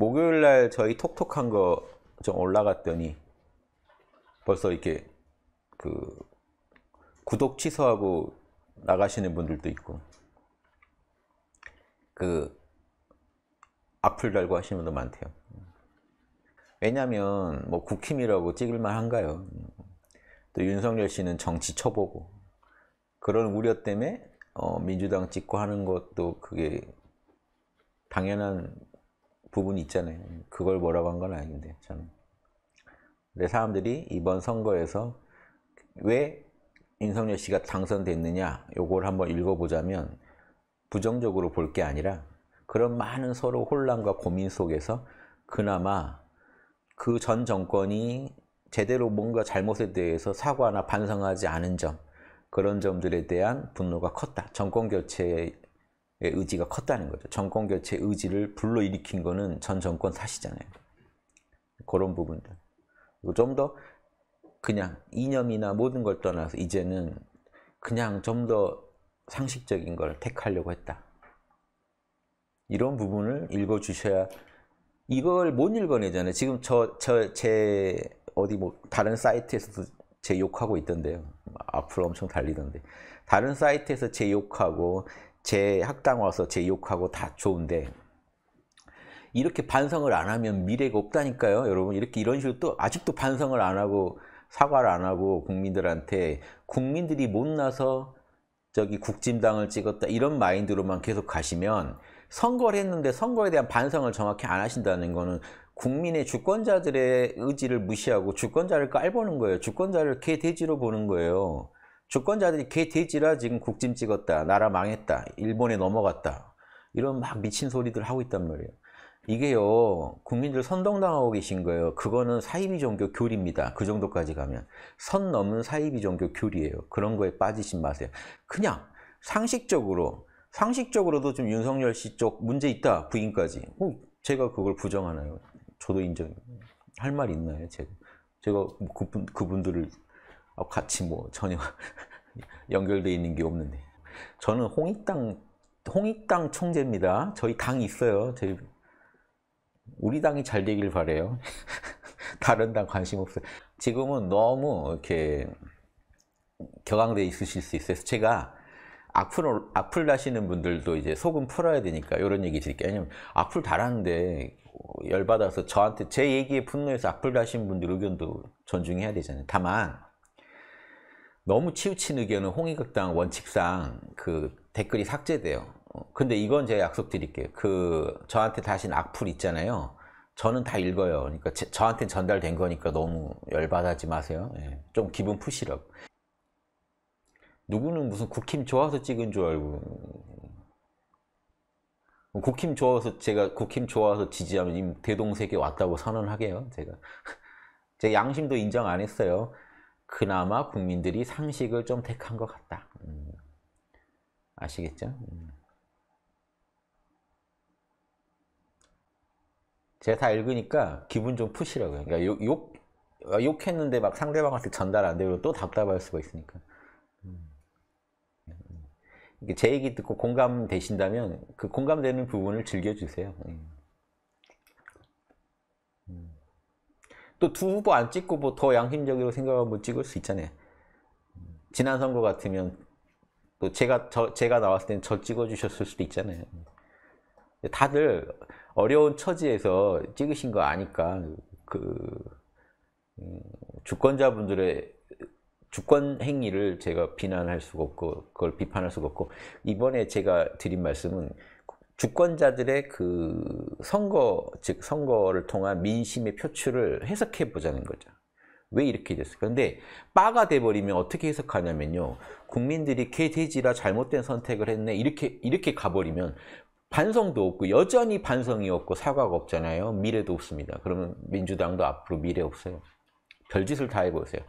목요일 날 저희 톡톡한 거 좀 올라갔더니 벌써 이렇게 그 구독 취소하고 나가시는 분들도 있고 그 악플 달고 하시는 분도 많대요. 왜냐면 하뭐 국힘이라고 찍을만 한가요? 또 윤석열 씨는 정치 쳐보고 그런 우려 때문에 어 민주당 찍고 하는 것도 그게 당연한 부분이 있잖아요. 그걸 뭐라고 한 건 아닌데 저는. 근데 사람들이 이번 선거에서 왜 윤석열 씨가 당선됐느냐 요걸 한번 읽어보자면 부정적으로 볼 게 아니라 그런 많은 서로 혼란과 고민 속에서 그나마 그 전 정권이 제대로 뭔가 잘못에 대해서 사과나 반성하지 않은 점 그런 점들에 대한 분노가 컸다. 정권 교체 예, 의지가 컸다는 거죠. 정권 교체 의지를 불러일으킨 거는 전 정권 탓이잖아요. 그런 부분들. 그리고 좀 더 그냥 이념이나 모든 걸 떠나서 이제는 그냥 좀 더 상식적인 걸 택하려고 했다. 이런 부분을 읽어주셔야 이걸 못 읽어내잖아요. 지금 저, 저, 제, 어디 뭐, 다른 사이트에서도 제 욕하고 있던데요. 뭐 앞으로 엄청 달리던데. 다른 사이트에서 제 욕하고 제 학당 와서 제 욕하고 다 좋은데 이렇게 반성을 안 하면 미래가 없다니까요 여러분 이렇게 이런 식으로 또 아직도 반성을 안 하고 사과를 안 하고 국민들한테 국민들이 못나서 저기 국진당을 찍었다 이런 마인드로만 계속 가시면 선거를 했는데 선거에 대한 반성을 정확히 안 하신다는 거는 국민의 주권자들의 의지를 무시하고 주권자를 깔보는 거예요. 주권자를 개돼지로 보는 거예요. 주권자들이 개돼지라 지금 국짐 찍었다. 나라 망했다. 일본에 넘어갔다. 이런 막 미친 소리들 하고 있단 말이에요. 이게요. 국민들 선동당하고 계신 거예요. 그거는 사이비 종교 교리입니다. 그 정도까지 가면. 선 넘은 사이비 종교 교리예요. 그런 거에 빠지신 마세요. 그냥 상식적으로 상식적으로도 좀 윤석열 씨 쪽 문제 있다. 부인까지. 어, 제가 그걸 부정하나요? 저도 인정. 할말 있나요? 제가 제가 뭐 그분, 그분들을 어, 같이 뭐 전혀 연결되어 있는 게 없는데 저는 홍익당 홍익당 총재입니다. 저희 당 있어요. 저희 우리 당이 잘 되길 바래요. 다른 당 관심 없어요. 지금은 너무 이렇게 격앙돼 있으실 수있어요 제가 악플, 악플 다시는 분들도 이제 속은 풀어야 되니까 이런 얘기 드릴게요. 왜냐면 악플 달았는데 열받아서 저한테 제 얘기에 분노해서 악플 다신 분들 의견도 존중해야 되잖아요. 다만 너무 치우친 의견은 홍익극당 원칙상 그 댓글이 삭제돼요. 어, 근데 이건 제가 약속드릴게요. 그 저한테 다시 악플 있잖아요. 저는 다 읽어요. 그러니까 제, 저한테 전달된 거니까 너무 열받아지 마세요. 예. 좀 기분 푸시라고. 누구는 무슨 국힘 좋아서 찍은 줄 알고 국힘 좋아서 제가 국힘 좋아서 지지하면 대동색에 왔다고 선언하게요. 제가 제 양심도 인정 안 했어요. 그나마 국민들이 상식을 좀 택한 것 같다. 음. 아시겠죠? 음. 제가 다 읽으니까 기분 좀 푸시라고요. 그러니까 욕, 욕, 아, 욕했는데 막 상대방한테 전달 안 되고 또 답답할 수가 있으니까. 음. 음, 음. 제 얘기 듣고 공감되신다면 그 공감되는 부분을 즐겨주세요. 음. 또두 후보 안 찍고 뭐 더 양심적으로 생각하면 뭐 찍을 수 있잖아요. 지난 선거 같으면 또 제가 저 제가 나왔을 때는 저 찍어주셨을 수도 있잖아요. 다들 어려운 처지에서 찍으신 거 아니까 그 음, 주권자분들의 주권 행위를 제가 비난할 수가 없고 그걸 비판할 수가 없고 이번에 제가 드린 말씀은 주권자들의 그 선거, 즉 선거를 통한 민심의 표출을 해석해 보자는 거죠. 왜 이렇게 됐을까? 근데 빠가 돼버리면 어떻게 해석하냐면요. 국민들이 개돼지라 잘못된 선택을 했네. 이렇게 이렇게 가버리면 반성도 없고 여전히 반성이 없고 사과가 없잖아요. 미래도 없습니다. 그러면 민주당도 앞으로 미래 없어요. 별짓을 다 해보세요.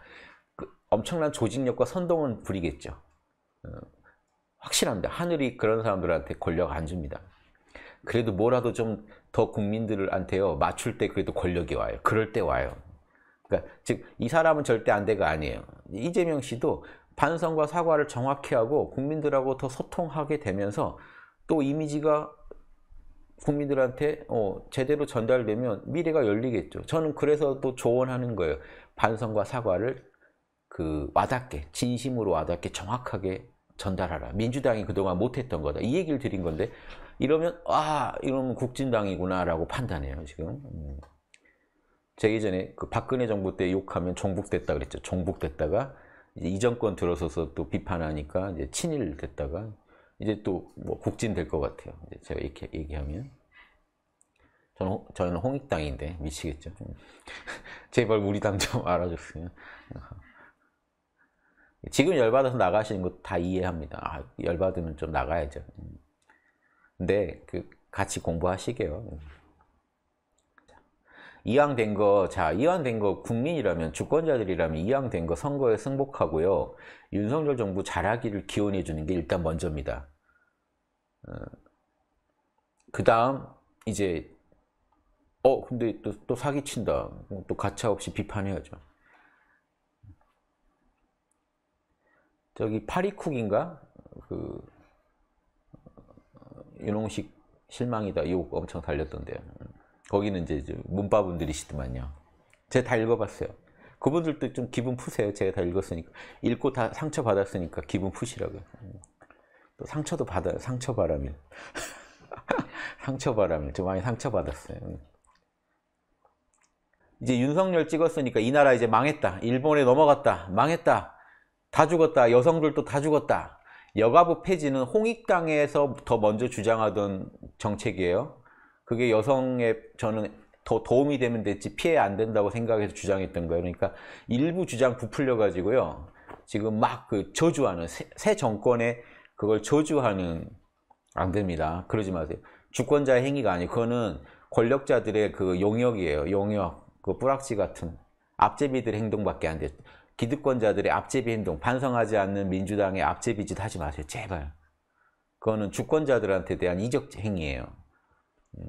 그 엄청난 조직력과 선동은 부리겠죠. 어, 확실합니다. 하늘이 그런 사람들한테 권력 안 줍니다. 그래도 뭐라도 좀 더 국민들한테요 맞출 때 그래도 권력이 와요. 그럴 때 와요. 그러니까 즉 이 사람은 절대 안 돼가 아니에요. 이재명 씨도 반성과 사과를 정확히 하고 국민들하고 더 소통하게 되면서 또 이미지가 국민들한테 어, 제대로 전달되면 미래가 열리겠죠. 저는 그래서 또 조언하는 거예요. 반성과 사과를 그 와닿게 진심으로 와닿게 정확하게 전달하라. 민주당이 그동안 못했던 거다. 이 얘기를 드린 건데 이러면 아 이러면 국진당이구나라고 판단해요 지금. 음. 제 예전에 그 박근혜 정부 때 욕하면 종북됐다 그랬죠. 종북됐다가 이 정권 들어서서 또 비판하니까 이제 친일 됐다가 이제 또뭐 국진 될 것 같아요. 제가 이렇게 얘기하면 저는, 홍, 저는 홍익당인데 미치겠죠. 음. 제발 우리 당 좀 알아줬으면. 지금 열받아서 나가시는 거 다 이해합니다. 아, 열받으면 좀 나가야죠. 음. 네, 그 같이 공부하시게요. 음. 이양된 거, 자, 이양된 거 국민이라면, 주권자들이라면 이양된 거 선거에 승복하고요. 윤석열 정부 잘하기를 기원해 주는 게 일단 먼저입니다. 어. 그 다음, 이제, 어, 근데 또, 또 사기친다. 또 가차없이 비판해야죠. 저기 파리쿡인가? 그 윤홍식 실망이다. 이욕 엄청 달렸던데요. 거기는 이제 문바분들이시더만요. 제가 다 읽어봤어요. 그분들도 좀 기분 푸세요. 제가 다 읽었으니까. 읽고 다 상처받았으니까 기분 푸시라고요. 또 상처도 받아요. 상처바람일. 상처바람일. 좀 많이 상처받았어요. 음. 이제 윤석열 찍었으니까 이 나라 이제 망했다. 일본에 넘어갔다. 망했다. 다 죽었다. 여성들도 다 죽었다. 여가부 폐지는 홍익당에서 더 먼저 주장하던 정책이에요. 그게 여성에 저는 더 도움이 되면 됐지 피해 안 된다고 생각해서 주장했던 거예요. 그러니까 일부 주장 부풀려 가지고요. 지금 막 그 저주하는 새, 새 정권에 그걸 저주하는 안 됩니다. 그러지 마세요. 주권자의 행위가 아니에요. 그거는 권력자들의 그 용역이에요. 용역. 그 뿌락지 같은 앞제비들 행동밖에 안 돼. 기득권자들의 압제비 행동, 반성하지 않는 민주당의 압제비짓 하지 마세요. 제발. 그거는 주권자들한테 대한 이적 행위예요. 음.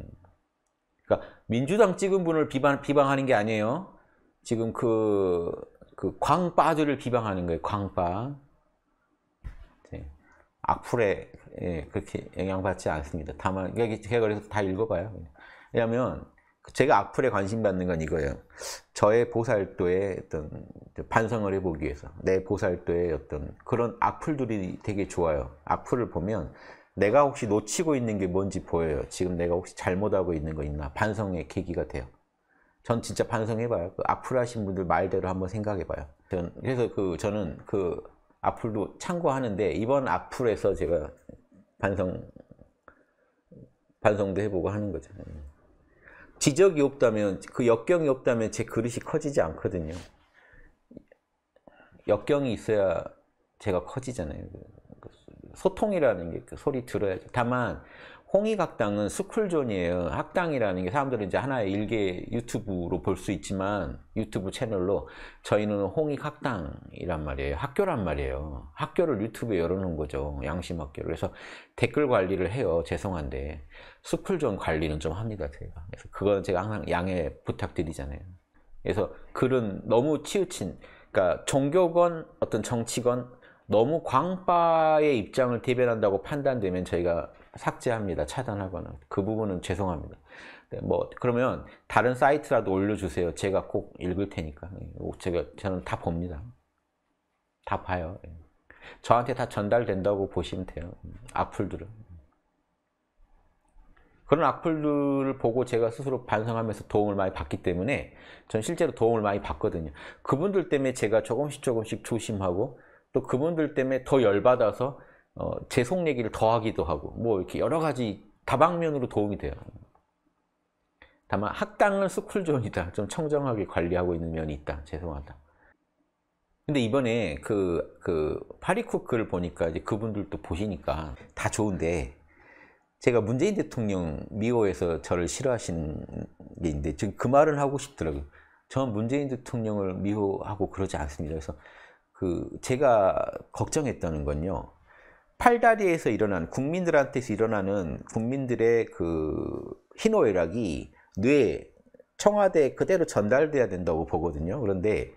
그러니까 민주당 찍은 분을 비방, 비방하는 게 아니에요. 지금 그, 그 광빠들을 비방하는 거예요. 광빠. 네. 악플에 예, 그렇게 영향받지 않습니다. 다만, 제가 그래서 다 읽어봐요. 왜냐하면 제가 악플에 관심 받는 건 이거예요. 저의 보살도의 어떤 반성을 해보기 위해서 내 보살도의 어떤 그런 악플들이 되게 좋아요. 악플을 보면 내가 혹시 놓치고 있는 게 뭔지 보여요. 지금 내가 혹시 잘못하고 있는 거 있나 반성의 계기가 돼요. 전 진짜 반성해봐요. 그 악플 하신 분들 말대로 한번 생각해봐요. 전 그래서 그 저는 그 악플도 참고하는데 이번 악플에서 제가 반성 반성도 해보고 하는 거죠. 음. 지적이 없다면 그 역경이 없다면 제 그릇이 커지지 않거든요. 역경이 있어야 제가 커지잖아요. 그, 그 소통이라는 게 그 소리 들어야죠. 다만 홍익학당은 스쿨존이에요. 학당이라는 게 사람들은 이제 하나의 일개 유튜브로 볼 수 있지만 유튜브 채널로 저희는 홍익학당이란 말이에요. 학교란 말이에요. 학교를 유튜브에 열어놓은 거죠. 양심학교를. 그래서 댓글 관리를 해요. 죄송한데 스쿨존 관리는 좀 합니다. 제가. 그래서 그건 제가 항상 양해 부탁드리잖아요. 그래서 글은 너무 치우친 그러니까 종교건 어떤 정치건 너무 광파의 입장을 대변한다고 판단되면 저희가 삭제합니다. 차단하거나 그 부분은 죄송합니다. 네, 뭐 그러면 다른 사이트라도 올려주세요. 제가 꼭 읽을 테니까 예, 제가 저는 다 봅니다. 다 봐요. 예. 저한테 다 전달된다고 보시면 돼요. 악플들은. 그런 악플들을 보고 제가 스스로 반성하면서 도움을 많이 받기 때문에 전 실제로 도움을 많이 받거든요. 그분들 때문에 제가 조금씩 조금씩 조심하고 또 그분들 때문에 더 열받아서 어, 제속 얘기를 더하기도 하고 뭐 이렇게 여러 가지 다방면으로 도움이 돼요. 다만 학당을 스쿨존이다. 좀 청정하게 관리하고 있는 면이 있다. 죄송하다. 근데 이번에 그, 그, 파리쿡 글 보니까 이제 그분들도 보시니까 다 좋은데, 제가 문재인 대통령 미호에서 저를 싫어하시는 게 있는데, 지금 그 말을 하고 싶더라고요. 전 문재인 대통령을 미호하고 그러지 않습니다. 그래서 그, 제가 걱정했다는 건요, 팔다리에서 일어난 국민들한테서 일어나는 국민들의 그 희노애락이 뇌 청와대에 그대로 전달돼야 된다고 보거든요. 그런데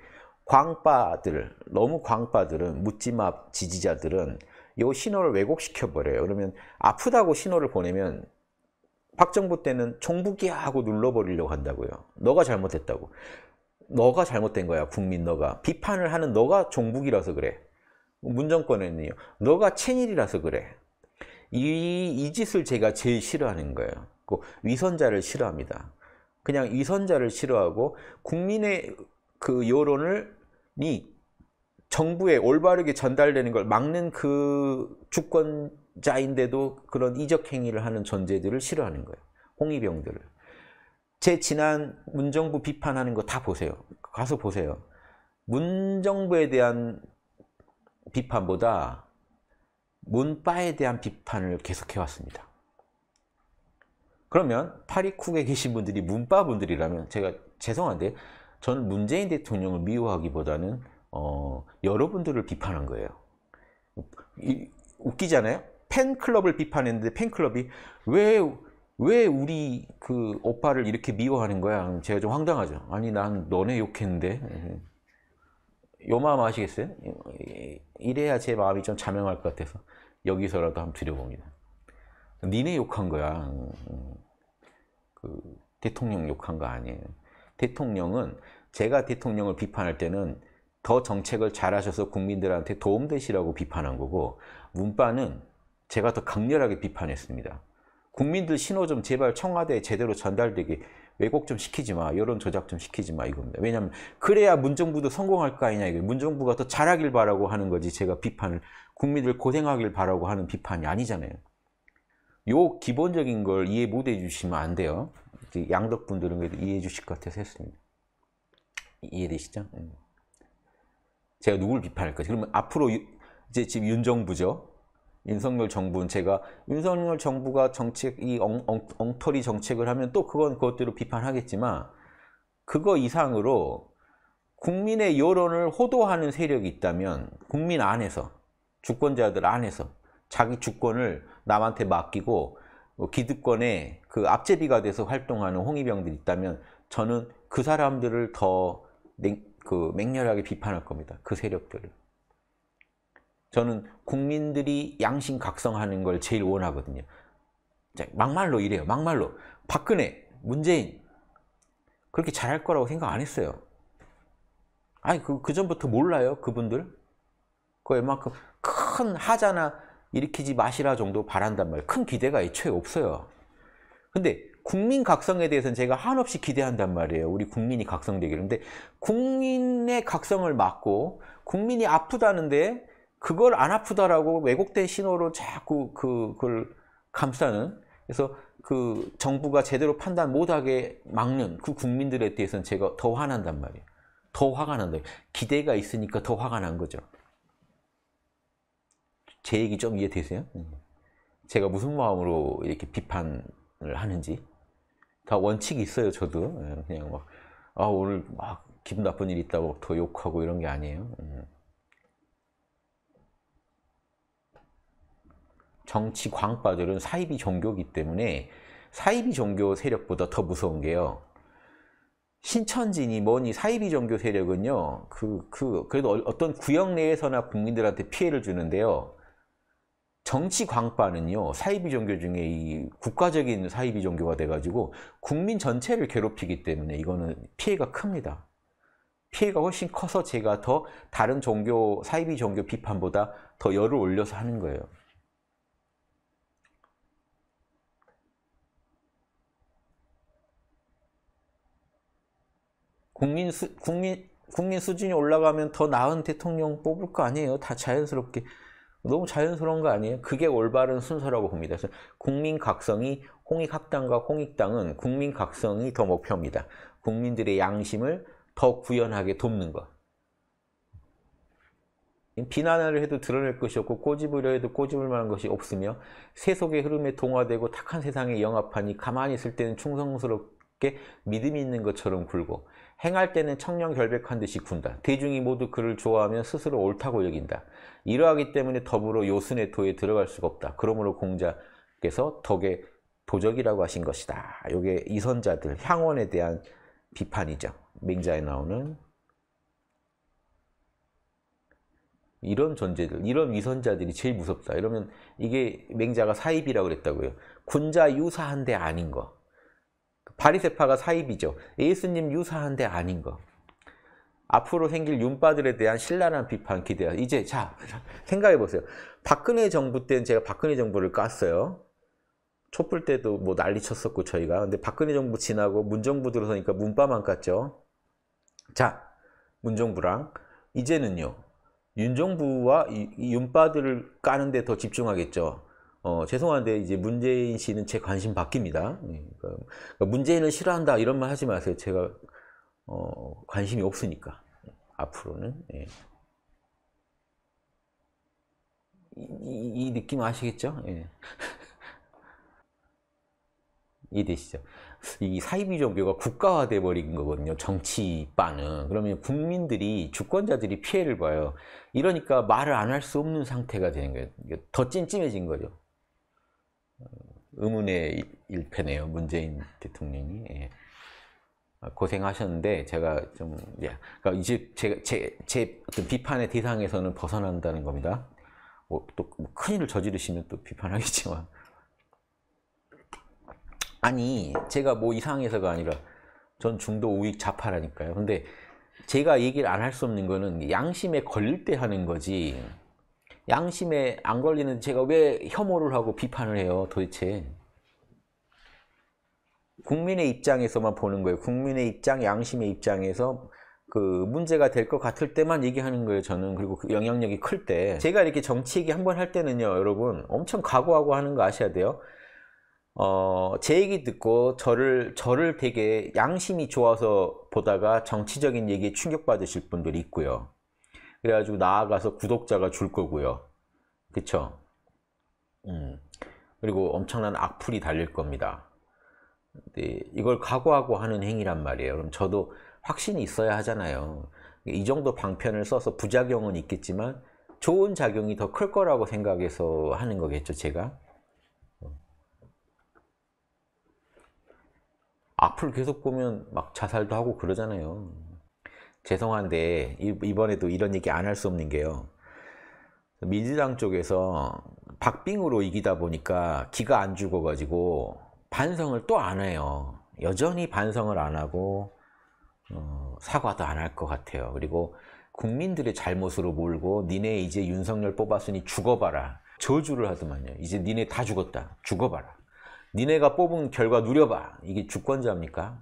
광파들 너무 광파들은 묻지마 지지자들은 요 신호를 왜곡시켜 버려요. 그러면 아프다고 신호를 보내면 박정부 때는 종북이 하고 눌러버리려고 한다고요. 너가 잘못했다고. 너가 잘못된 거야 국민 너가. 비판을 하는 너가 종북이라서 그래. 문정권은요. 너가 친일이라서 그래. 이, 이 짓을 제가 제일 싫어하는 거예요. 그 위선자를 싫어합니다. 그냥 위선자를 싫어하고 국민의 그 여론을 이 정부에 올바르게 전달되는 걸 막는 그 주권자인데도 그런 이적 행위를 하는 존재들을 싫어하는 거예요. 홍위병들을. 제 지난 문정부 비판하는 거 다 보세요. 가서 보세요. 문정부에 대한 비판보다 문바에 대한 비판을 계속해왔습니다. 그러면 파리쿡에 계신 분들이 문바 분들이라면 제가 죄송한데 저는 문재인 대통령을 미워하기보다는 어, 여러분들을 비판한 거예요. 이, 웃기잖아요. 팬클럽을 비판했는데 팬클럽이 왜, 왜 우리 그 오빠를 이렇게 미워하는 거야? 제가 좀 황당하죠. 아니, 난 너네 욕했는데. 요마음아시겠어요 이래야 제 마음이 좀 자명할 것 같아서 여기서라도 한번 드려봅니다. 니네 욕한 거야. 음, 음. 그 대통령 욕한 거 아니에요. 대통령은 제가 대통령을 비판할 때는 더 정책을 잘하셔서 국민들한테 도움되시라고 비판한 거고 문바는 제가 더 강렬하게 비판했습니다. 국민들 신호 좀 제발 청와대에 제대로 전달되게 왜곡 좀 시키지 마. 여론 조작 좀 시키지 마 이겁니다. 왜냐하면 그래야 문정부도 성공할 거 아니냐 이거 문정부가 더 잘하길 바라고 하는 거지 제가 비판을 국민들 고생하길 바라고 하는 비판이 아니잖아요. 요 기본적인 걸 이해 못 해주시면 안 돼요. 양덕분들은 그래도 이해해 주실 것 같아서 했습니다. 이해되시죠? 음. 제가 누굴 비판할 거지? 그러면 앞으로 이제 지금 윤정부죠. 윤석열 정부는 제가 윤석열 정부가 정책 이 엉, 엉, 엉터리 정책을 하면 또 그건 그것대로 비판하겠지만 그거 이상으로 국민의 여론을 호도하는 세력이 있다면 국민 안에서 주권자들 안에서 자기 주권을 남한테 맡기고 기득권의 그 앞제비가 돼서 활동하는 홍위병들이 있다면 저는 그 사람들을 더그 맹렬하게 비판할 겁니다. 그 세력들을. 저는 국민들이 양심각성하는 걸 제일 원하거든요. 막말로 이래요. 막말로. 박근혜, 문재인 그렇게 잘할 거라고 생각 안 했어요. 아니 그, 그 전부터 몰라요 그분들 그 웬만큼 큰 하자나 일으키지 마시라 정도 바란단 말이에요 큰 기대가 애초에 없어요 근데 국민 각성에 대해서는 제가 한없이 기대한단 말이에요 우리 국민이 각성되기를 근데 국민의 각성을 막고 국민이 아프다는데 그걸 안 아프다라고 왜곡된 신호로 자꾸 그, 그걸 감싸는 그래서 그 정부가 제대로 판단 못하게 막는 그 국민들에 대해서는 제가 더 화난단 말이에요. 더 화가 난다. 기대가 있으니까 더 화가 난 거죠. 제 얘기 좀 이해되세요? 네. 제가 무슨 마음으로 이렇게 비판을 하는지 다 원칙이 있어요. 저도 네, 그냥 막 아 오늘 막 기분 나쁜 일 있다고 더 욕하고 이런 게 아니에요. 네. 정치 광파들은 사이비 종교기 때문에 사이비 종교 세력보다 더 무서운 게요. 신천지니 뭐니 사이비 종교 세력은요. 그, 그, 그래도 어, 어떤 구역 내에서나 국민들한테 피해를 주는데요. 정치 광파는요. 사이비 종교 중에 이 국가적인 사이비 종교가 돼가지고 국민 전체를 괴롭히기 때문에 이거는 피해가 큽니다. 피해가 훨씬 커서 제가 더 다른 종교, 사이비 종교 비판보다 더 열을 올려서 하는 거예요. 국민 수, 국민 국민 수준이 올라가면 더 나은 대통령 뽑을 거 아니에요. 다 자연스럽게 너무 자연스러운 거 아니에요? 그게 올바른 순서라고 봅니다. 국민 각성이 홍익학당과 홍익당은 국민 각성이 더 목표입니다. 국민들의 양심을 더 구현하게 돕는 것. 비난을 해도 드러낼 것이 없고 꼬집으려 해도 꼬집을 만한 것이 없으며 세속의 흐름에 동화되고 탁한 세상에 영합하니 가만히 있을 때는 충성스럽게 믿음이 있는 것처럼 굴고 행할 때는 청년 결백한 듯이 군다. 대중이 모두 그를 좋아하면 스스로 옳다고 여긴다. 이러하기 때문에 더불어 요순의 도에 들어갈 수가 없다. 그러므로 공자께서 덕의 도적이라고 하신 것이다. 이게 이선자들, 향원에 대한 비판이죠. 맹자에 나오는 이런 존재들, 이런 위선자들이 제일 무섭다. 이러면 이게 맹자가 사입이라고 그랬다고요. 군자 유사한데 아닌 거. 바리세파가 사입이죠. 예수님 유사한데 아닌 거. 앞으로 생길 윤바들에 대한 신랄한 비판 기대야. 이제 자 생각해 보세요. 박근혜 정부 때는 제가 박근혜 정부를 깠어요. 촛불 때도 뭐 난리 쳤었고 저희가. 근데 박근혜 정부 지나고 문정부 들어서니까 문바만 깠죠. 자 문정부랑 이제는요. 윤정부와 윤바들을 까는데 더 집중하겠죠. 어, 죄송한데 이제 문재인 씨는 제 관심 바뀝니다. 예, 그러니까, 그러니까 문재인을 싫어한다 이런 말 하지 마세요. 제가 어, 관심이 없으니까 예, 앞으로는 예. 이, 이, 느낌 아시겠죠? 예. 이해되시죠? 이 사이비 종교가 국가화돼 버린 거거든요. 정치반은 그러면 국민들이 주권자들이 피해를 봐요. 이러니까 말을 안 할 수 없는 상태가 되는 거예요. 그러니까 더 찜찜해진 거죠. 의문의 일패네요. 문재인 대통령이. 예. 아, 고생하셨는데 제가 좀 예. 그니까 이제 제 제, 제 어떤 비판의 대상에서는 벗어난다는 겁니다. 뭐, 또뭐 큰일을 저지르시면 또 비판하겠지만 아니 제가 뭐 이상해서가 아니라 전 중도 우익 좌파라니까요. 근데 제가 얘기를 안 할 수 없는 거는 양심에 걸릴 때 하는 거지. 양심에 안 걸리는 제가 왜 혐오를 하고 비판을 해요 도대체 국민의 입장에서만 보는 거예요 국민의 입장 양심의 입장에서 그 문제가 될 것 같을 때만 얘기하는 거예요 저는 그리고 그 영향력이 클 때 제가 이렇게 정치 얘기 한 번 할 때는요 여러분 엄청 각오하고 하는 거 아셔야 돼요 어, 제 얘기 듣고 저를, 저를 되게 양심이 좋아서 보다가 정치적인 얘기에 충격받으실 분들이 있고요. 그래가지고 나아가서 구독자가 줄 거고요. 그쵸? 음. 그리고 엄청난 악플이 달릴 겁니다. 네, 이걸 각오하고 하는 행위란 말이에요. 그럼 저도 확신이 있어야 하잖아요. 이 정도 방편을 써서 부작용은 있겠지만 좋은 작용이 더 클 거라고 생각해서 하는 거겠죠, 제가. 악플 계속 보면 막 자살도 하고 그러잖아요. 죄송한데 이번에도 이런 얘기 안 할 수 없는 게요. 민주당 쪽에서 박빙으로 이기다 보니까 기가 안 죽어가지고 반성을 또 안 해요. 여전히 반성을 안 하고 어, 사과도 안 할 것 같아요. 그리고 국민들의 잘못으로 몰고 니네 이제 윤석열 뽑았으니 죽어봐라. 저주를 하더만요. 이제 니네 다 죽었다. 죽어봐라. 니네가 뽑은 결과 누려봐. 이게 주권자입니까?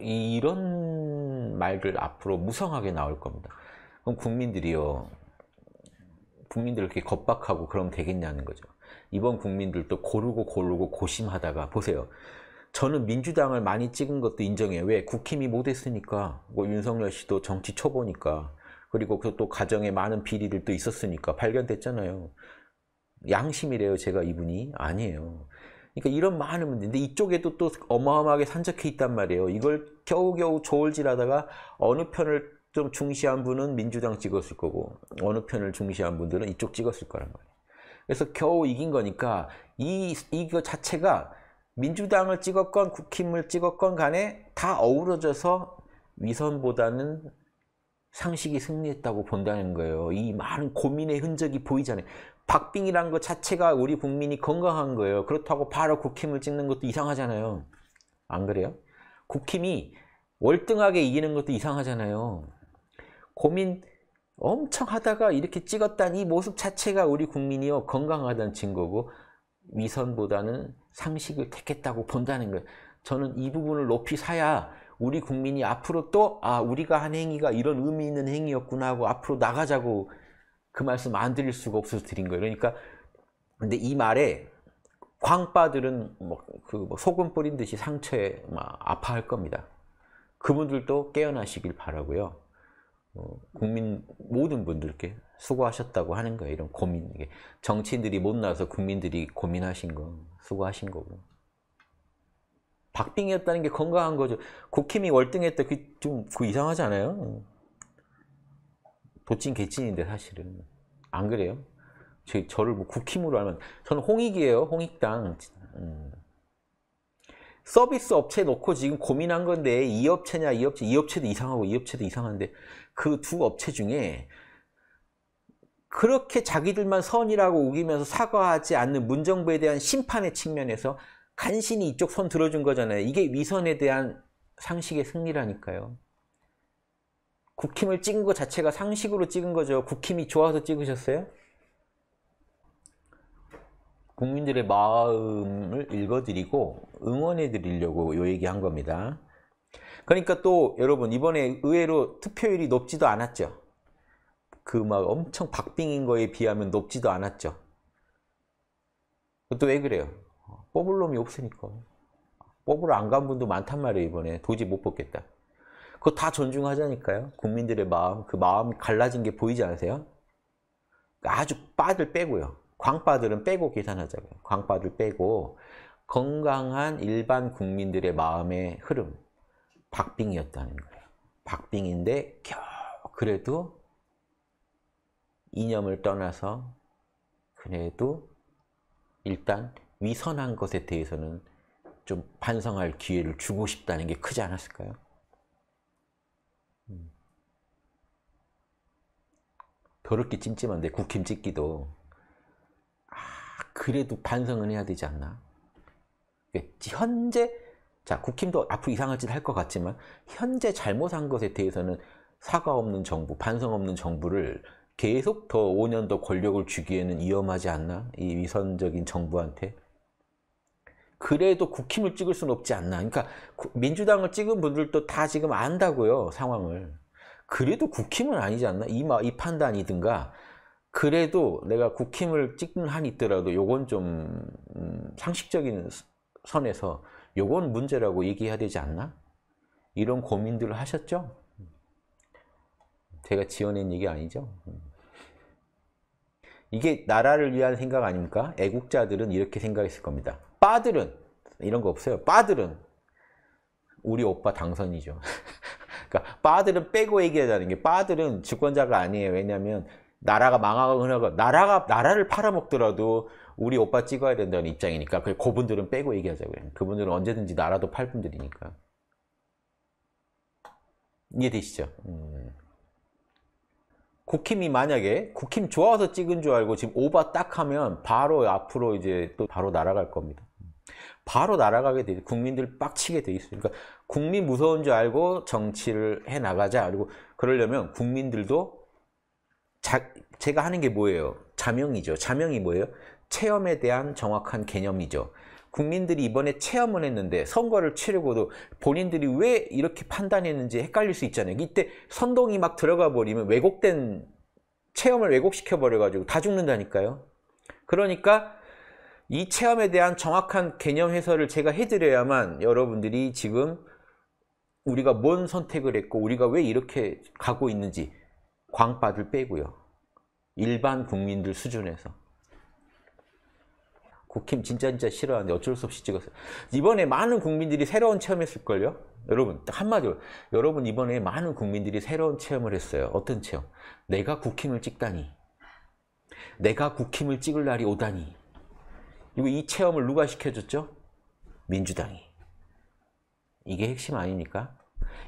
이런 말들 앞으로 무성하게 나올 겁니다. 그럼 국민들이요. 국민들 이렇게 겁박하고 그럼 되겠냐는 거죠. 이번 국민들도 고르고 고르고 고심하다가 보세요. 저는 민주당을 많이 찍은 것도 인정해요. 왜? 국힘이 못했으니까. 뭐 윤석열 씨도 정치 초보니까. 그리고 그 또 가정에 많은 비리들 도 있었으니까 발견됐잖아요. 양심이래요, 제가 이분이? 아니에요. 그러니까 이런 많은 문제인데 이쪽에도 또 어마어마하게 산적해 있단 말이에요. 이걸 겨우겨우 조울질하다가 어느 편을 좀 중시한 분은 민주당 찍었을 거고 어느 편을 중시한 분들은 이쪽 찍었을 거란 말이에요. 그래서 겨우 이긴 거니까 이 이거 자체가 민주당을 찍었건 국힘을 찍었건 간에 다 어우러져서 위선보다는 상식이 승리했다고 본다는 거예요. 이 많은 고민의 흔적이 보이잖아요. 박빙이라는 것 자체가 우리 국민이 건강한 거예요. 그렇다고 바로 국힘을 찍는 것도 이상하잖아요. 안 그래요? 국힘이 월등하게 이기는 것도 이상하잖아요. 고민 엄청 하다가 이렇게 찍었다는 이 모습 자체가 우리 국민이요 건강하다는 증거고 위선보다는 상식을 택했다고 본다는 거예요. 저는 이 부분을 높이 사야 우리 국민이 앞으로 또 아 우리가 한 행위가 이런 의미 있는 행위였구나 하고 앞으로 나가자고 그 말씀 안 드릴 수가 없어서 드린 거예요. 그러니까 근데 이 말에 광빠들은 뭐그 뭐 소금 뿌린 듯이 상처에 막 아파할 겁니다. 그분들도 깨어나시길 바라고요. 어, 국민 모든 분들께 수고하셨다고 하는 거예요. 이런 고민 이게 정치인들이 못 나서 국민들이 고민하신 거 수고하신 거고. 박빙이었다는 게 건강한 거죠. 국힘이 월등했다. 그좀 그 이상하지 않아요? 도친 개친인데 사실은 안 그래요? 제, 저를 뭐 국힘으로 알면 저는 홍익이에요 홍익당 음. 서비스 업체 놓고 지금 고민한 건데 이 업체냐 이 업체 이 업체도 이상하고 이 업체도 이상한데 그 두 업체 중에 그렇게 자기들만 선이라고 우기면서 사과하지 않는 문정부에 대한 심판의 측면에서 간신히 이쪽 손 들어준 거잖아요 이게 위선에 대한 상식의 승리라니까요 국힘을 찍은 것 자체가 상식으로 찍은 거죠. 국힘이 좋아서 찍으셨어요? 국민들의 마음을 읽어드리고 응원해 드리려고 요 얘기 한 겁니다. 그러니까 또 여러분 이번에 의외로 투표율이 높지도 않았죠. 그 막 엄청 박빙인 거에 비하면 높지도 않았죠. 또 왜 그래요? 어, 뽑을 놈이 없으니까. 뽑으러 안 간 분도 많단 말이에요 이번에. 도저히 못 뽑겠다. 그거 다 존중하자니까요. 국민들의 마음, 그 마음이 갈라진 게 보이지 않으세요? 아주 빠들 빼고요. 광빠들은 빼고 계산하자고요. 광빠들 빼고 건강한 일반 국민들의 마음의 흐름, 박빙이었다는 거예요. 박빙인데 겨우 그래도 이념을 떠나서 그래도 일단 위선한 것에 대해서는 좀 반성할 기회를 주고 싶다는 게 크지 않았을까요? 더럽게 찜찜한데 국힘 찍기도 아, 그래도 반성은 해야 되지 않나? 예, 현재 자 국힘도 앞으로 이상한 짓할 것 같지만 현재 잘못한 것에 대해서는 사과 없는 정부, 반성 없는 정부를 계속 더 5년 더 권력을 주기에는 위험하지 않나? 이 위선적인 정부한테. 그래도 국힘을 찍을 수는 없지 않나. 그러니까 민주당을 찍은 분들도 다 지금 안다고요, 상황을. 그래도 국힘은 아니지 않나? 이, 이 판단이든가 그래도 내가 국힘을 찍는 한 있더라도 요건 좀 음, 상식적인 선에서 요건 문제라고 얘기해야 되지 않나? 이런 고민들을 하셨죠? 제가 지어낸 얘기 아니죠? 이게 나라를 위한 생각 아닙니까? 애국자들은 이렇게 생각했을 겁니다. 빠들은 이런 거 없어요. 빠들은 우리 오빠 당선이죠. 그러니까 빠들은 빼고 얘기하자는 게 빠들은 집권자가 아니에요. 왜냐하면 나라가 망하거나 나라가 나라를 팔아먹더라도 우리 오빠 찍어야 된다는 입장이니까 그 그분들은 빼고 얘기하자고요. 그분들은 언제든지 나라도 팔 분들이니까 이해되시죠? 음. 국힘이 만약에 국힘 좋아서 찍은 줄 알고 지금 오바 딱 하면 바로 앞으로 이제 또 바로 날아갈 겁니다. 바로 날아가게 돼 국민들 빡치게 돼 있으니까 그러니까 국민 무서운 줄 알고 정치를 해 나가자. 그리고 그러려면 국민들도 자, 제가 하는 게 뭐예요? 자명이죠. 자명이 뭐예요? 체험에 대한 정확한 개념이죠. 국민들이 이번에 체험을 했는데 선거를 치르고도 본인들이 왜 이렇게 판단했는지 헷갈릴 수 있잖아요. 이때 선동이 막 들어가 버리면 왜곡된 체험을 왜곡시켜 버려가지고 다 죽는다니까요. 그러니까 이 체험에 대한 정확한 개념 해설을 제가 해드려야만 여러분들이 지금 우리가 뭔 선택을 했고 우리가 왜 이렇게 가고 있는지 광빠들 빼고요. 일반 국민들 수준에서. 국힘 진짜 진짜 싫어하는데 어쩔 수 없이 찍었어요. 이번에 많은 국민들이 새로운 체험했을걸요? 여러분 한마디로 여러분 이번에 많은 국민들이 새로운 체험을 했어요. 어떤 체험? 내가 국힘을 찍다니. 내가 국힘을 찍을 날이 오다니. 이거 이 체험을 누가 시켜줬죠? 민주당이. 이게 핵심 아닙니까?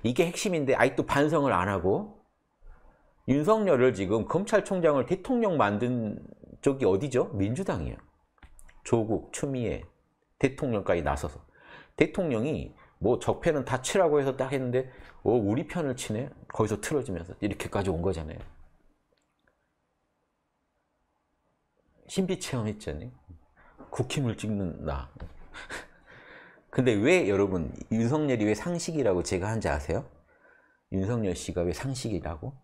이게 핵심인데 아직도 반성을 안 하고 윤석열을 지금 검찰총장을 대통령 만든 쪽이 어디죠? 민주당이에요. 조국, 추미애, 대통령까지 나서서. 대통령이 뭐 적폐는 다 치라고 해서 딱 했는데 어, 우리 편을 치네? 거기서 틀어지면서 이렇게까지 온 거잖아요. 신비체험 했잖아요. 국힘을 찍는 나. 근데 왜 여러분 윤석열이 왜 상식이라고 제가 한지 아세요? 윤석열 씨가 왜 상식이라고?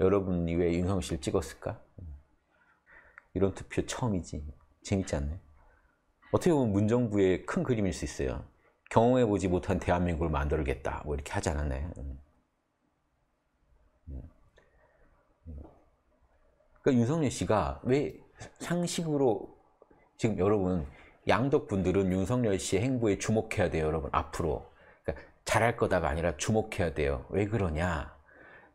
여러분이 왜 윤석열 씨를 찍었을까? 이런 투표 처음이지. 재밌지 않나요? 어떻게 보면 문정부의 큰 그림일 수 있어요. 경험해보지 못한 대한민국을 만들겠다. 뭐 이렇게 하지 않았나요? 음. 음. 그러니까 윤석열 씨가 왜 상식으로 지금 여러분 양덕분들은 윤석열 씨의 행보에 주목해야 돼요, 여러분. 앞으로. 그러니까 잘할 거다가 아니라 주목해야 돼요. 왜 그러냐?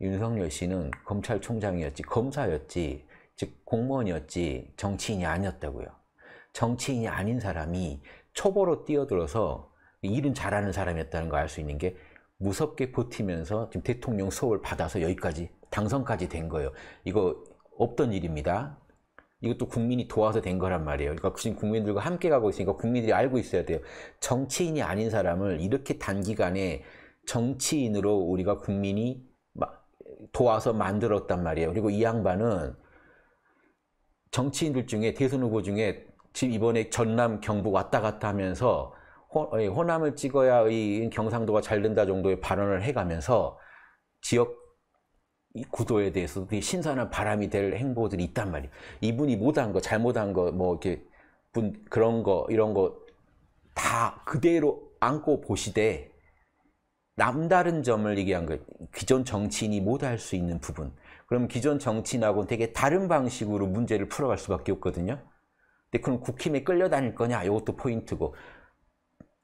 윤석열 씨는 검찰총장이었지, 검사였지, 즉 공무원이었지, 정치인이 아니었다고요. 정치인이 아닌 사람이 초보로 뛰어들어서 일은 잘하는 사람이었다는 걸 알 수 있는 게 무섭게 버티면서 지금 대통령 수 서울 받아서 여기까지 당선까지 된 거예요. 이거 없던 일입니다. 이것도 국민이 도와서 된 거란 말이에요. 그러니까 지금 국민들과 함께 가고 있으니까 국민들이 알고 있어야 돼요. 정치인이 아닌 사람을 이렇게 단기간에 정치인으로 우리가 국민이 도와서 만들었단 말이에요. 그리고 이 양반은 정치인들 중에 대선 후보 중에 지금 이번에 전남 경북 왔다 갔다 하면서 호, 예, 남을 찍어야 이 경상도가 잘 된다 정도의 발언을 해가면서 지역 구도에 대해서 그 신선한 바람이 될 행보들이 있단 말이에요. 이분이 못한 거, 잘못한 거, 뭐 이렇게 분 그런 거 이런 거 다 그대로 안고 보시되 남다른 점을 얘기한 거예요. 기존 정치인이 못할 수 있는 부분. 그럼 기존 정치인하고는 되게 다른 방식으로 문제를 풀어갈 수밖에 없거든요. 근데 그럼 국힘에 끌려다닐 거냐? 이것도 포인트고.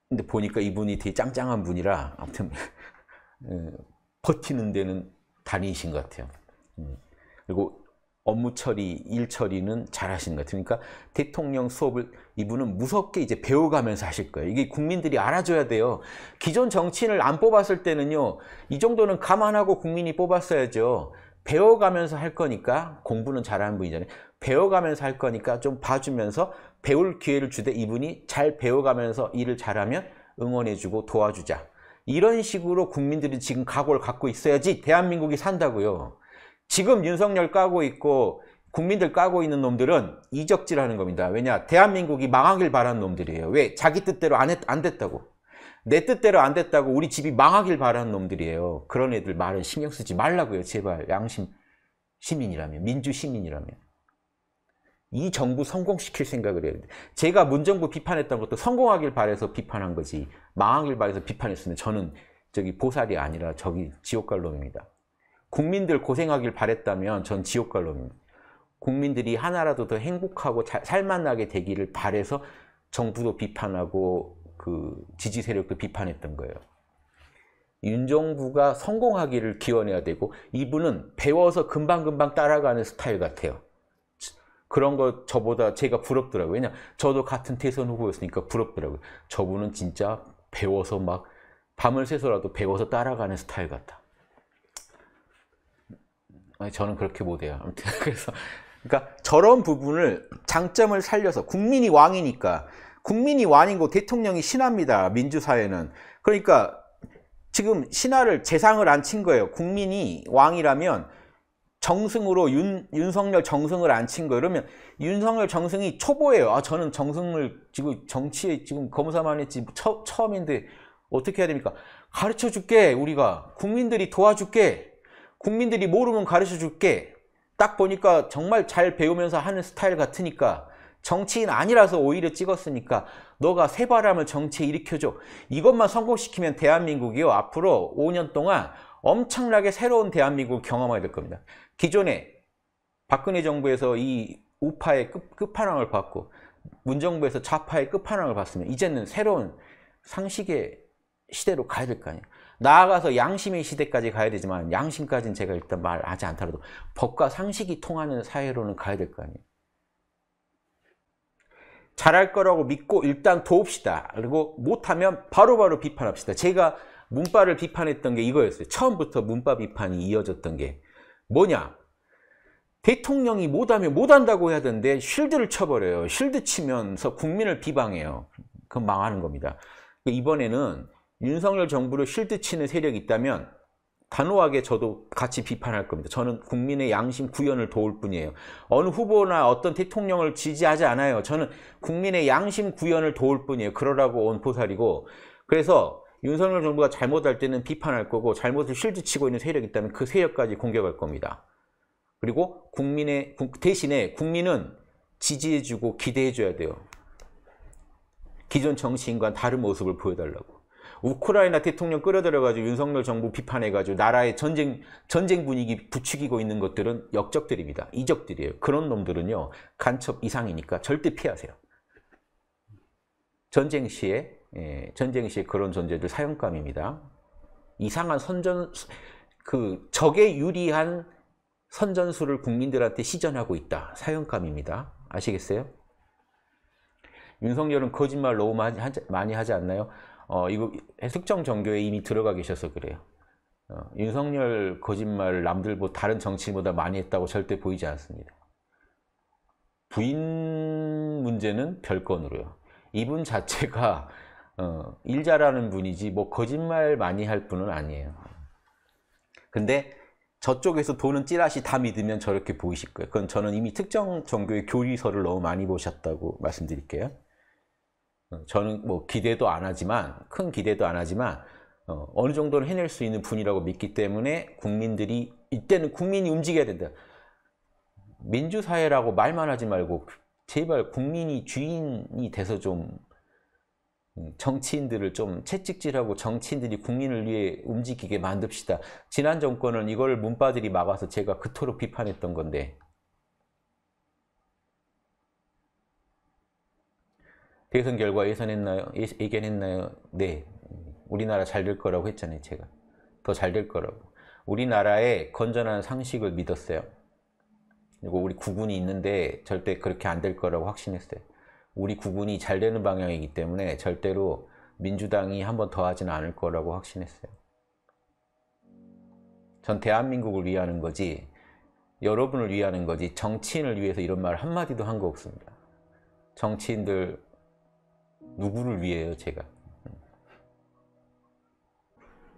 근데 보니까 이분이 되게 짱짱한 분이라 아무튼 예, 버티는 데는 다니신 것 같아요. 음. 그리고 업무 처리, 일 처리는 잘하신것 같아요. 그러니까 대통령 수업을 이분은 무섭게 이제 배워가면서 하실 거예요. 이게 국민들이 알아줘야 돼요. 기존 정치인을 안 뽑았을 때는요. 이 정도는 감안하고 국민이 뽑았어야죠. 배워가면서 할 거니까 공부는 잘하는 분이잖아요. 배워가면서 할 거니까 좀 봐주면서 배울 기회를 주되 이분이 잘 배워가면서 일을 잘하면 응원해주고 도와주자. 이런 식으로 국민들이 지금 각오를 갖고 있어야지 대한민국이 산다고요. 지금 윤석열 까고 있고 국민들 까고 있는 놈들은 이적질하는 겁니다. 왜냐? 대한민국이 망하길 바라는 놈들이에요. 왜? 자기 뜻대로 안, 했, 안 됐다고. 내 뜻대로 안 됐다고 우리 집이 망하길 바라는 놈들이에요. 그런 애들 말을 신경 쓰지 말라고요. 제발 양심 시민이라면 민주 시민이라면. 이 정부 성공시킬 생각을 해야 돼. 제가 문정부 비판했던 것도 성공하길 바래서 비판한 거지 망하길 바래서 비판했으면 저는 저기 보살이 아니라 저기 지옥갈 놈입니다. 국민들 고생하길 바랬다면 전 지옥갈 놈입니다. 국민들이 하나라도 더 행복하고 살만하게 되기를 바래서 정부도 비판하고 그 지지 세력도 비판했던 거예요. 윤정부가 성공하기를 기원해야 되고 이분은 배워서 금방금방 따라가는 스타일 같아요. 그런 거 저보다 제가 부럽더라고요. 왜냐 저도 같은 대선 후보였으니까 부럽더라고요. 저분은 진짜 배워서 막 밤을 새서라도 배워서 따라가는 스타일 같다. 아니, 저는 그렇게 못해요. 아무튼 그래서 그러니까 저런 부분을 장점을 살려서 국민이 왕이니까 국민이 왕이고 대통령이 신하니다 민주사회는 그러니까 지금 신하를 재상을 안 친 거예요. 국민이 왕이라면 정승으로 윤, 윤석열 정승을 안 친 거예요. 그러면 윤석열 정승이 초보예요. 아, 저는 정승을 지금 정치에 지금 검사만 했지 처, 처음인데 어떻게 해야 됩니까? 가르쳐 줄게, 우리가. 국민들이 도와줄게. 국민들이 모르면 가르쳐 줄게. 딱 보니까 정말 잘 배우면서 하는 스타일 같으니까 정치인 아니라서 오히려 찍었으니까 너가 새바람을 정치에 일으켜줘. 이것만 성공시키면 대한민국이요. 앞으로 5년 동안 엄청나게 새로운 대한민국을 경험해야될 겁니다. 기존에 박근혜 정부에서 이 우파의 끝, 끝판왕을 받고 문정부에서 좌파의 끝판왕을 받으면 이제는 새로운 상식의 시대로 가야 될 거 아니에요. 나아가서 양심의 시대까지 가야 되지만 양심까지는 제가 일단 말하지 않더라도 법과 상식이 통하는 사회로는 가야 될 거 아니에요. 잘할 거라고 믿고 일단 도웁시다. 그리고 못하면 바로바로 바로 비판합시다. 제가 문바를 비판했던 게 이거였어요. 처음부터 문바 비판이 이어졌던 게 뭐냐? 대통령이 못하면 못한다고 해야 되는데 쉴드를 쳐버려요. 쉴드 치면서 국민을 비방해요. 그건 망하는 겁니다. 그러니까 이번에는 윤석열 정부를 쉴드 치는 세력이 있다면 단호하게 저도 같이 비판할 겁니다. 저는 국민의 양심 구현을 도울 뿐이에요. 어느 후보나 어떤 대통령을 지지하지 않아요. 저는 국민의 양심 구현을 도울 뿐이에요. 그러라고 온 보살이고 그래서 윤석열 정부가 잘못할 때는 비판할 거고 잘못을 실지치고 있는 세력이 있다면 그 세력까지 공격할 겁니다. 그리고 국민의 대신에 국민은 지지해주고 기대해줘야 돼요. 기존 정치인과 다른 모습을 보여달라고. 우크라이나 대통령 끌어들여가지고 윤석열 정부 비판해가지고 나라의 전쟁, 전쟁 분위기 부추기고 있는 것들은 역적들입니다. 이적들이에요. 그런 놈들은요, 간첩 이상이니까 절대 피하세요. 전쟁 시에 예, 전쟁 시에 그런 존재들 사형감입니다. 이상한 선전 그 적에 유리한 선전술을 국민들한테 시전하고 있다. 사형감입니다. 아시겠어요? 윤석열은 거짓말 너무 많이 하지, 많이 하지 않나요? 어, 이거 특정 종교에 이미 들어가 계셔서 그래요. 어, 윤석열 거짓말을 남들보 다른 정치인보다 많이 했다고 절대 보이지 않습니다. 부인 문제는 별건으로요. 이분 자체가 어, 일 잘하는 분이지 뭐 거짓말 많이 할 분은 아니에요. 근데 저쪽에서 도는 찌라시 다 믿으면 저렇게 보이실 거예요. 그건 저는 이미 특정 종교의 교리서를 너무 많이 보셨다고 말씀드릴게요. 어, 저는 뭐 기대도 안 하지만 큰 기대도 안 하지만 어, 어느 정도는 해낼 수 있는 분이라고 믿기 때문에 국민들이 이때는 국민이 움직여야 된다. 민주사회라고 말만 하지 말고 제발 국민이 주인이 돼서 좀 음, 정치인들을 좀 채찍질하고 정치인들이 국민을 위해 움직이게 만듭시다. 지난 정권은 이걸 문바들이 막아서 제가 그토록 비판했던 건데 대선 결과 예선했나요? 예, 예견했나요? 네. 우리나라 잘 될 거라고 했잖아요. 제가. 더 잘 될 거라고. 우리나라의 건전한 상식을 믿었어요. 그리고 우리 구군이 있는데 절대 그렇게 안 될 거라고 확신했어요. 우리 구군이잘 되는 방향이기 때문에 절대로 민주당이 한 번 더 하진 않을 거라고 확신했어요. 전 대한민국을 위하는 거지 여러분을 위하는 거지 정치인을 위해서 이런 말 한마디도 한 거 없습니다. 정치인들 누구를 위해요 제가.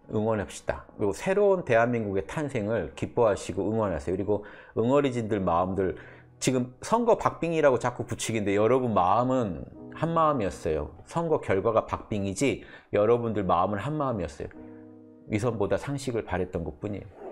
응원합시다. 그리고 새로운 대한민국의 탄생을 기뻐하시고 응원하세요. 그리고 응어리진들 마음들 지금 선거 박빙이라고 자꾸 붙이긴데 여러분 마음은 한 마음이었어요. 선거 결과가 박빙이지 여러분들 마음은 한 마음이었어요. 위선보다 상식을 바랬던 것뿐이에요.